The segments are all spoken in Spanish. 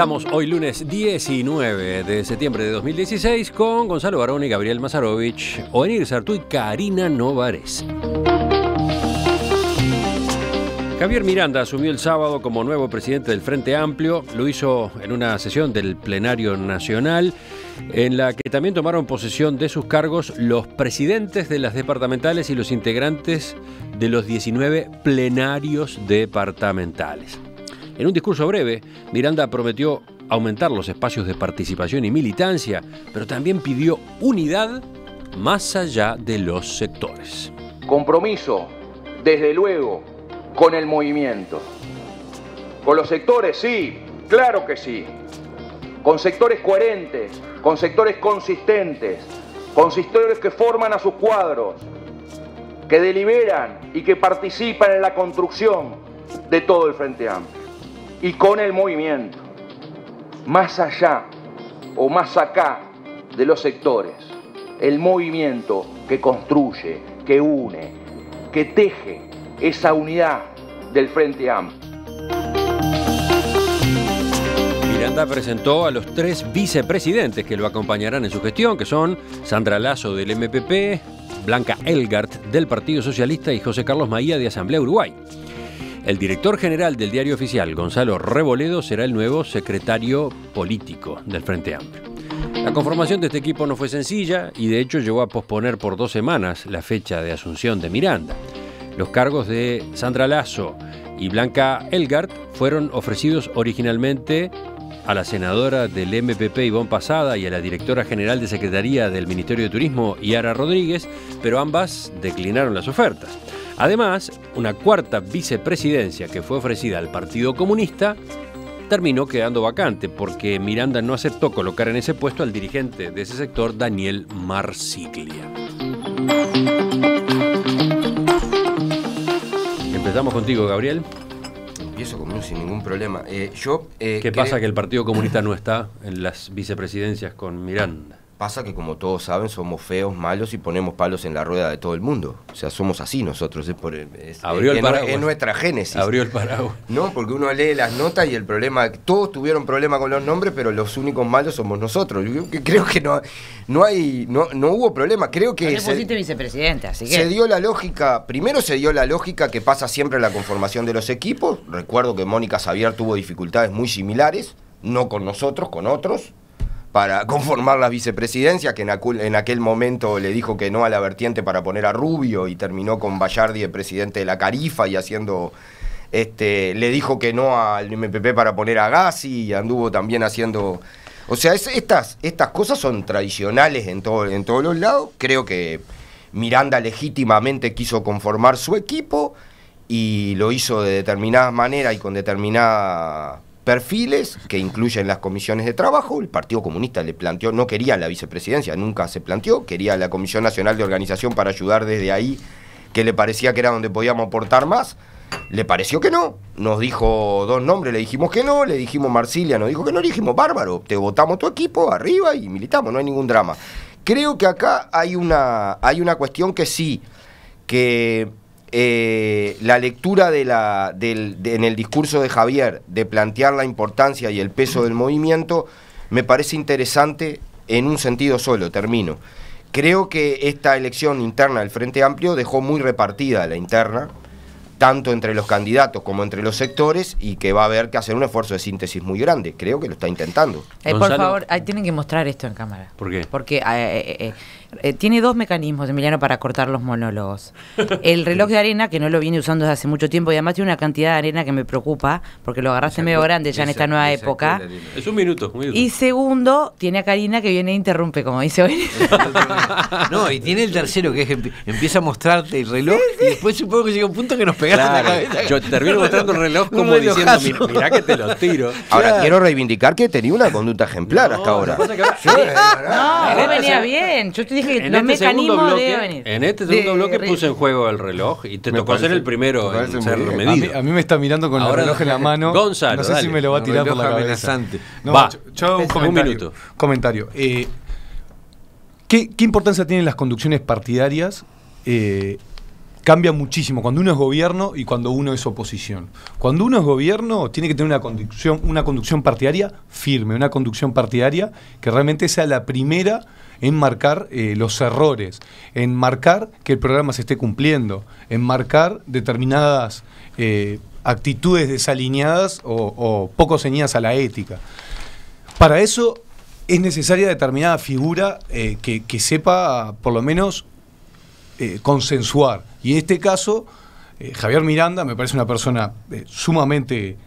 Estamos hoy lunes 19 de septiembre de 2016 con Gonzalo y Gabriel Mazarovich, Oenir Sartú y Karina Novares. Javier Miranda asumió el sábado como nuevo presidente del Frente Amplio, lo hizo en una sesión del Plenario Nacional, en la que también tomaron posesión de sus cargos los presidentes de las departamentales y los integrantes de los 19 plenarios departamentales. En un discurso breve, Miranda prometió aumentar los espacios de participación y militancia, pero también pidió unidad más allá de los sectores. Compromiso, desde luego, con el movimiento. Con los sectores, sí, claro que sí. Con sectores coherentes, con sectores consistentes, con sectores que forman a sus cuadros, que deliberan y que participan en la construcción de todo el Frente Amplio y con el movimiento, más allá o más acá de los sectores, el movimiento que construye, que une, que teje esa unidad del Frente AM. Miranda presentó a los tres vicepresidentes que lo acompañarán en su gestión, que son Sandra Lazo del MPP, Blanca Elgart del Partido Socialista y José Carlos Maía de Asamblea Uruguay. El director general del diario oficial, Gonzalo Reboledo, será el nuevo secretario político del Frente Amplio. La conformación de este equipo no fue sencilla y de hecho llegó a posponer por dos semanas la fecha de asunción de Miranda. Los cargos de Sandra Lazo y Blanca Elgart fueron ofrecidos originalmente a la senadora del MPP Ivonne Pasada y a la directora general de Secretaría del Ministerio de Turismo, Yara Rodríguez, pero ambas declinaron las ofertas. Además, una cuarta vicepresidencia que fue ofrecida al Partido Comunista terminó quedando vacante porque Miranda no aceptó colocar en ese puesto al dirigente de ese sector, Daniel Marsiglia. Empezamos contigo, Gabriel. Empiezo conmigo sin ningún problema. Eh, eh, ¿Qué pasa que el Partido Comunista no está en las vicepresidencias con Miranda? Pasa que como todos saben, somos feos, malos y ponemos palos en la rueda de todo el mundo. O sea, somos así nosotros. Es, por, Abrió el es nuestra génesis. Abrió el paraguas. No, porque uno lee las notas y el problema, todos tuvieron problema con los nombres, pero los únicos malos somos nosotros. Yo creo que no, no hay, no, hubo problema. Creo que. vicepresidente, así que. Se dio la lógica, primero se dio la lógica que pasa siempre en la conformación de los equipos. Recuerdo que Mónica Xavier tuvo dificultades muy similares, no con nosotros, con otros para conformar la vicepresidencia, que en, aquel, momento le dijo que no a la vertiente para poner a Rubio y terminó con Bayardi, el presidente de la Carifa, y haciendo este, le dijo que no al MPP para poner a Gassi y anduvo también haciendo... O sea, estas, estas cosas son tradicionales en, todo, en todos los lados. Creo que Miranda legítimamente quiso conformar su equipo y lo hizo de determinada manera y con determinada perfiles que incluyen las comisiones de trabajo. El Partido Comunista le planteó, no quería la vicepresidencia, nunca se planteó, quería la Comisión Nacional de Organización para ayudar desde ahí, que le parecía que era donde podíamos aportar más. Le pareció que no, nos dijo dos nombres, le dijimos que no, le dijimos Marsilia, nos dijo que no, le dijimos bárbaro, te votamos tu equipo arriba y militamos, no hay ningún drama. Creo que acá hay una, hay una cuestión que sí, que eh, la lectura de la, en el discurso de Javier de plantear la importancia y el peso del movimiento me parece interesante en un sentido solo, termino. Creo que esta elección interna del Frente Amplio dejó muy repartida la interna, tanto entre los candidatos como entre los sectores, y que va a haber que hacer un esfuerzo de síntesis muy grande. Creo que lo está intentando. Eh, por favor, ahí tienen que mostrar esto en cámara. ¿Por qué? Porque eh, eh, tiene dos mecanismos, Emiliano, para cortar los monólogos. El reloj de arena, que no lo viene usando desde hace mucho tiempo, y además tiene una cantidad de arena que me preocupa, porque lo agarraste medio grande ya en esta nueva época. Es un minuto, Y segundo, tiene a Karina que viene e interrumpe, como dice hoy. no, y tiene el tercero, que empieza a mostrarte el reloj, y después supongo que llega un punto que nos pegaste en la cabeza. Yo termino mostrando el reloj como diciendo, mirá, que te lo tiro. Ahora, quiero reivindicar que tenía una conducta ejemplar hasta ahora. No, no, venía bien. Yo este en este segundo bloque puse en juego el reloj y te tocó hacer el primero en A mí, me está mirando con el reloj en la mano. Gonzalo, no sé si me lo va a tirar por la cabeza. va, un comentario. minuto. Comentario. Eh, ¿qué, importancia tienen las conducciones partidarias eh, cambia muchísimo cuando uno es gobierno y cuando uno es oposición. Cuando uno es gobierno tiene que tener una conducción, una conducción partidaria firme, una conducción partidaria que realmente sea la primera en marcar eh, los errores, en marcar que el programa se esté cumpliendo, en marcar determinadas eh, actitudes desalineadas o, poco ceñidas a la ética. Para eso es necesaria determinada figura eh, que, sepa, por lo menos, consensuar. Y en este caso, Javier Miranda me parece una persona sumamente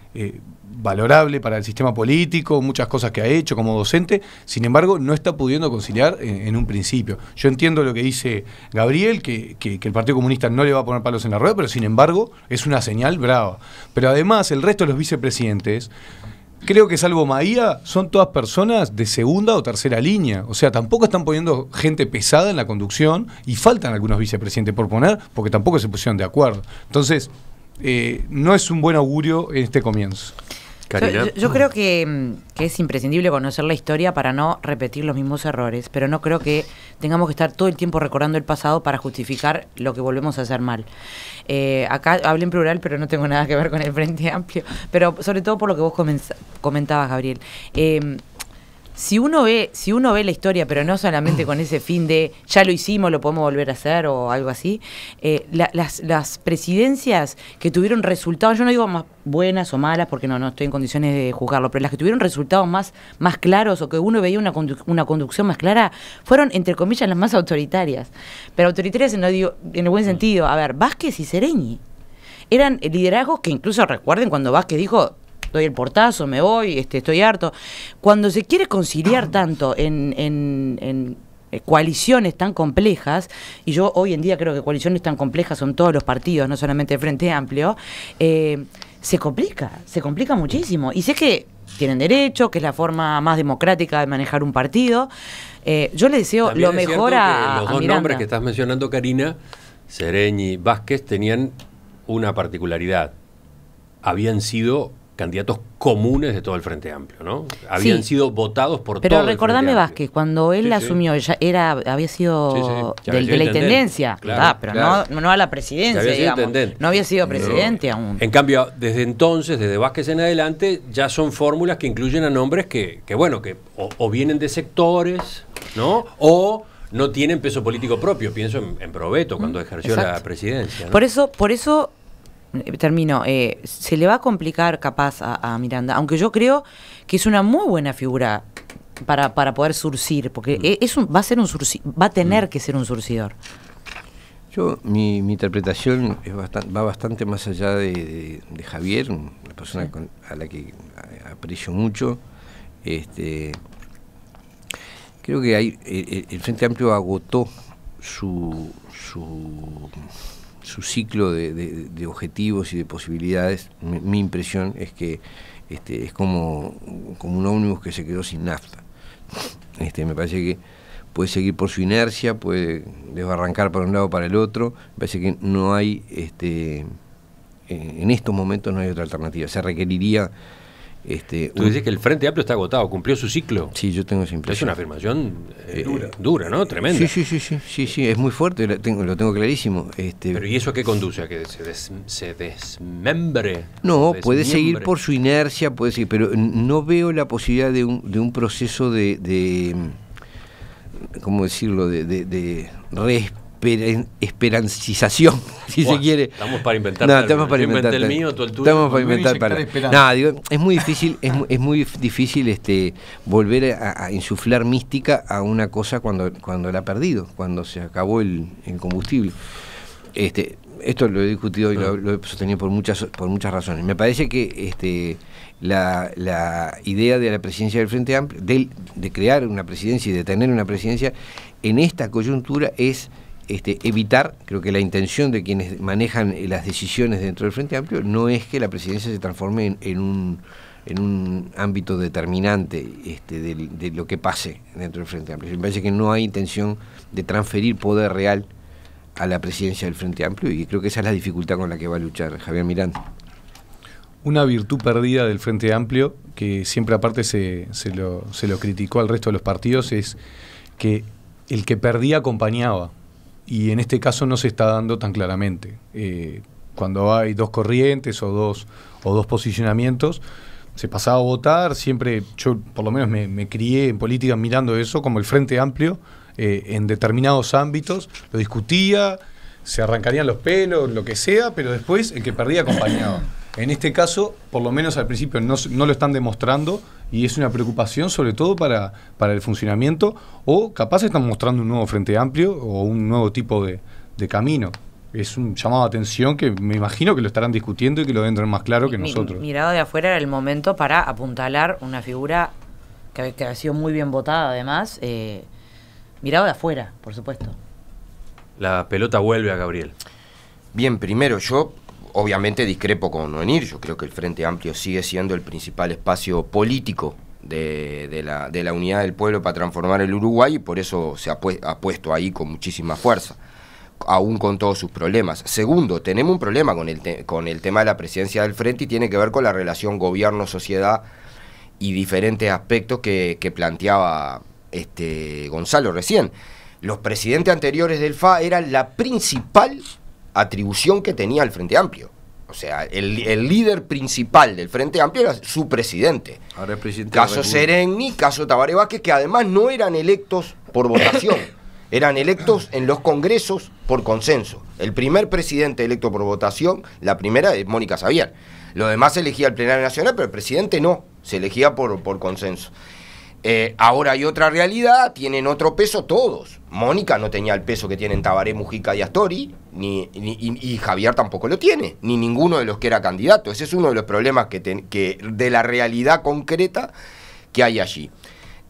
valorable para el sistema político, muchas cosas que ha hecho como docente, sin embargo no está pudiendo conciliar en, un principio. Yo entiendo lo que dice Gabriel, que, el Partido Comunista no le va a poner palos en la rueda, pero sin embargo es una señal brava. Pero además el resto de los vicepresidentes, creo que salvo Maía, son todas personas de segunda o tercera línea. O sea, tampoco están poniendo gente pesada en la conducción y faltan algunos vicepresidentes por poner porque tampoco se pusieron de acuerdo. Entonces... Eh, no es un buen augurio en este comienzo. Yo, creo mm, que, es imprescindible conocer la historia para no repetir los mismos errores, pero no creo que tengamos que estar todo el tiempo recordando el pasado para justificar lo que volvemos a hacer mal. Eh, acá hablé en plural, pero no tengo nada que ver con el Frente Amplio, pero sobre todo por lo que vos comentabas, Gabriel. Eh, si uno ve, si uno ve la historia, pero no solamente con ese fin de ya lo hicimos, lo podemos volver a hacer o algo así, eh, las, presidencias que tuvieron resultados, yo no digo más buenas o malas, porque no, no estoy en condiciones de juzgarlo, pero las que tuvieron resultados más, más claros o que uno veía una, conducción más clara, fueron entre comillas las más autoritarias. Pero autoritarias en, el, en el buen mm. sentido, a ver, Vázquez y Sereñi. Eran liderazgos que incluso recuerden cuando Vázquez dijo doy el portazo, me voy, este, estoy harto. Cuando se quiere conciliar tanto en, eh, coaliciones tan complejas, y yo hoy en día creo que coaliciones tan complejas son todos los partidos, no solamente el Frente Amplio, eh, se complica, se complica muchísimo. Y sé que tienen derecho, que es la forma más democrática de manejar un partido. Eh, yo le deseo lo mejor a. Los dos nombres que estás mencionando, Karina, Sereñi y Vázquez, tenían una particularidad. Habían sido candidatos comunes de todo el Frente Amplio, ¿no? Habían sido votados por Pero recordame, Vázquez, cuando él asumió, ella era, había sido de la intendencia, pero no, a la presidencia, No había sido presidente aún. En cambio, desde entonces, desde Vázquez en adelante, ya son fórmulas que incluyen a nombres que, bueno, que o, vienen de sectores, ¿no? O no tienen peso político propio. Pienso en, en cuando mm, ejerció la presidencia. Por eso, por eso eh, termino, eh, se le va a complicar capaz a, Miranda, aunque yo creo que es una muy buena figura para, poder surcir, porque mm. e, va a ser un va a tener mm. que ser un surcidor. Yo, mi, interpretación va bastante más allá de, Javier, una persona a la que aprecio mucho. Este, creo que hay, el, eh, el Frente Amplio agotó su, su su ciclo de, objetivos y de posibilidades, mi, impresión es que este, es como, como un ómnibus que se quedó sin nafta. Este, me parece que puede seguir por su inercia, puede desbarrancar para un lado o para el otro. Me parece que no hay, este, eh, en estos momentos no hay otra alternativa. Se requeriría este, Tú dices que el Frente Amplio está agotado, cumplió su ciclo. Sí, yo tengo esa impresión. Es una afirmación eh, dura. ¿no? Tremenda. Sí, sí, sí, sí, sí, sí es muy fuerte, lo tengo, clarísimo. Este pero ¿y eso qué conduce? ¿A que se, desmembre? No, puede seguir por su inercia, puede seguir, pero no veo la posibilidad de un, proceso de, ¿cómo decirlo?, de, de, esper esperancización, si se quiere. Estamos para inventar. No, estamos para inventar. Estamos para inventar. Para. es muy difícil, es, muy difícil este, volver a, insuflar mística a una cosa cuando, cuando la ha perdido, cuando se acabó el, combustible. Este, esto lo he discutido y ah. lo, he sostenido por muchas, por muchas razones. Me parece que este, la, idea de la presidencia del Frente Amplio, de crear una presidencia y de tener una presidencia, en esta coyuntura es este, evitar, creo que la intención de quienes manejan eh, las decisiones dentro del Frente Amplio no es que la presidencia se transforme en, un en un ámbito determinante este, de, lo que pase dentro del Frente Amplio. Me parece que no hay intención de transferir poder real a la presidencia del Frente Amplio y creo que esa es la dificultad con la que va a luchar Javier Miranda. Una virtud perdida del Frente Amplio, que siempre aparte se, lo, se lo criticó al resto de los partidos, es que el que perdía acompañaba y en este caso no se está dando tan claramente. Eh, cuando hay dos corrientes o dos, o dos posicionamientos, se pasaba a votar, siempre yo por lo menos me, crié en política mirando eso como el Frente Amplio eh, en determinados ámbitos, lo discutía, se arrancarían los pelos, lo que sea, pero después el que perdía acompañaba. En este caso, por lo menos al principio, no, lo están demostrando y es una preocupación sobre todo para, el funcionamiento o capaz están mostrando un nuevo frente amplio o un nuevo tipo de, camino es un llamado de atención que me imagino que lo estarán discutiendo y que lo vendrán más claro que nosotros. mirado de afuera era el momento para apuntalar una figura que, que ha sido muy bien votada además, eh, mirado de afuera, por supuesto. La pelota vuelve a Gabriel. Bien, primero yo obviamente discrepo con venir. yo creo que el Frente Amplio sigue siendo el principal espacio político de, la, unidad del pueblo para transformar el Uruguay y por eso se ha, puesto ahí con muchísima fuerza, aún con todos sus problemas. Segundo, tenemos un problema con el, tema de la presidencia del frente y tiene que ver con la relación gobierno-sociedad y diferentes aspectos que, planteaba este Gonzalo recién. Los presidentes anteriores del FA eran la principal atribución que tenía el Frente Amplio. O sea, el, líder principal del Frente Amplio era su presidente. Ahora presidente caso Serenni, caso Tabaré Vázquez, que además no eran electos por votación, eran electos en los congresos por consenso. El primer presidente electo por votación, la primera es Mónica Xavier. Lo demás se elegía el Plenario Nacional, pero el presidente no, se elegía por consenso. Eh, ahora hay otra realidad, tienen otro peso todos. Mónica no tenía el peso que tienen Tabaré, Mujica y Astori, ni, y, Javier tampoco lo tiene, ni ninguno de los que era candidato. Ese es uno de los problemas que, de la realidad concreta que hay allí.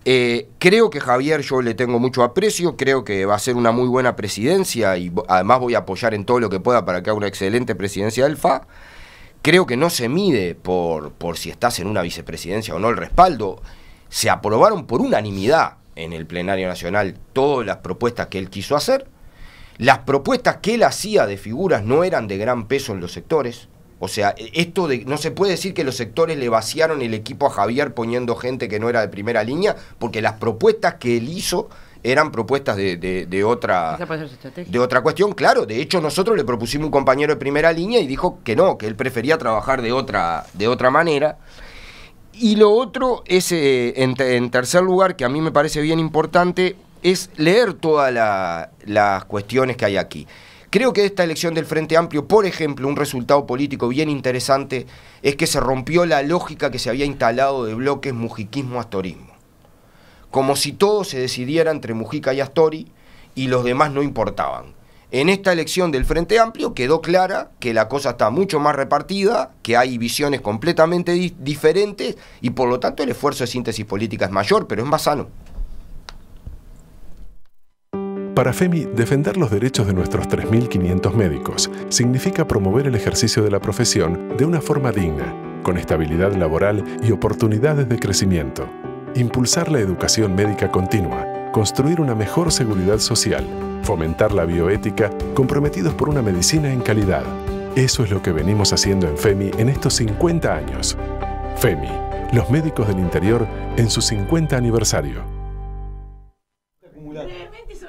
Eh, creo que Javier yo le tengo mucho aprecio, creo que va a ser una muy buena presidencia y además voy a apoyar en todo lo que pueda para que haga una excelente presidencia del FA. Creo que no se mide por si estás en una vicepresidencia o no el respaldo se aprobaron por unanimidad en el plenario nacional todas las propuestas que él quiso hacer. Las propuestas que él hacía de figuras no eran de gran peso en los sectores. O sea, e, esto de, no se puede decir que los sectores le vaciaron el equipo a Javier poniendo gente que no era de primera línea, porque las propuestas que él hizo eran propuestas de, otra, de otra cuestión. Claro, de hecho nosotros le propusimos un compañero de primera línea y dijo que no, que él prefería trabajar de otra, de otra manera. Y lo otro es, eh, en, tercer lugar, que a mí me parece bien importante, es leer todas las cuestiones que hay aquí. Creo que esta elección del Frente Amplio, por ejemplo, un resultado político bien interesante es que se rompió la lógica que se había instalado de bloques mujiquismo-astorismo. Como si todo se decidiera entre Mujica y Astori y los demás no importaban. En esta elección del Frente Amplio quedó clara que la cosa está mucho más repartida, que hay visiones completamente diferentes y por lo tanto el esfuerzo de síntesis política es mayor, pero es más sano. Para FEMI, defender los derechos de nuestros 3.500 médicos significa promover el ejercicio de la profesión de una forma digna, con estabilidad laboral y oportunidades de crecimiento. Impulsar la educación médica continua construir una mejor seguridad social, fomentar la bioética, comprometidos por una medicina en calidad. Eso es lo que venimos haciendo en FEMI en estos 50 años. FEMI, los médicos del interior en su 50 aniversario.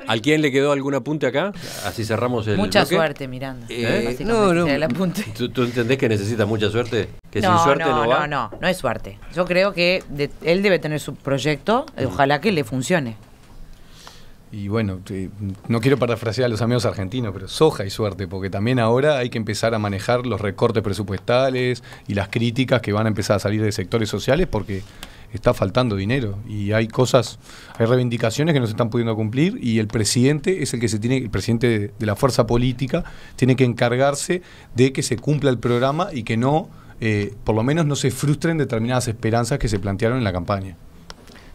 ¿Al quién le quedó algún apunte acá? Así cerramos el. Mucha suerte, Miranda. Eh, no, no. El ¿Tú, entendés que necesita mucha suerte? Que no, sin suerte no, no No, no, no es suerte. Yo creo que él debe tener su proyecto. Ojalá que le funcione y bueno, no quiero parafrasear a los amigos argentinos, pero soja y suerte, porque también ahora hay que empezar a manejar los recortes presupuestales y las críticas que van a empezar a salir de sectores sociales porque está faltando dinero y hay cosas, hay reivindicaciones que no se están pudiendo cumplir y el presidente es el que se tiene, el presidente de la fuerza política tiene que encargarse de que se cumpla el programa y que no, eh, por lo menos no se frustren determinadas esperanzas que se plantearon en la campaña.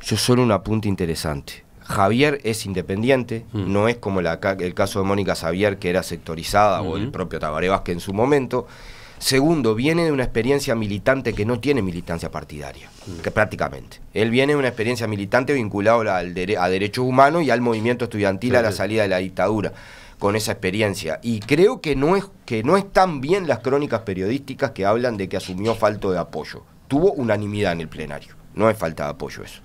Yo solo un apunte interesante Javier es independiente, mm. no es como el caso de Mónica Xavier, que era sectorizada, o el propio Tabaré Vázquez en su momento. Segundo, viene de una experiencia militante que no tiene militancia partidaria, mm. que prácticamente. Él viene de una experiencia militante vinculada al a derechos humanos y al movimiento estudiantil a la salida de la dictadura con esa experiencia. Y creo que no, es, que no están bien las crónicas periodísticas que hablan de que asumió falto de apoyo. Tuvo unanimidad en el plenario. No es falta de apoyo eso.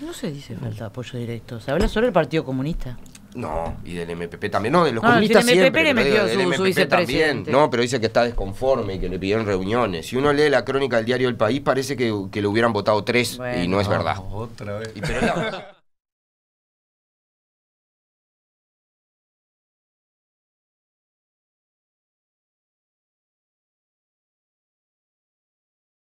No se dice falta de apoyo directo. ¿Se habla solo del Partido Comunista? No, y del MPP también. No, de los no, comunistas el MPP Le metió pero su, MPP también. No, pero dice que está desconforme y que le pidieron reuniones. Si uno lee la crónica del diario El País, parece que, le hubieran votado tres y no es verdad. Otra vez.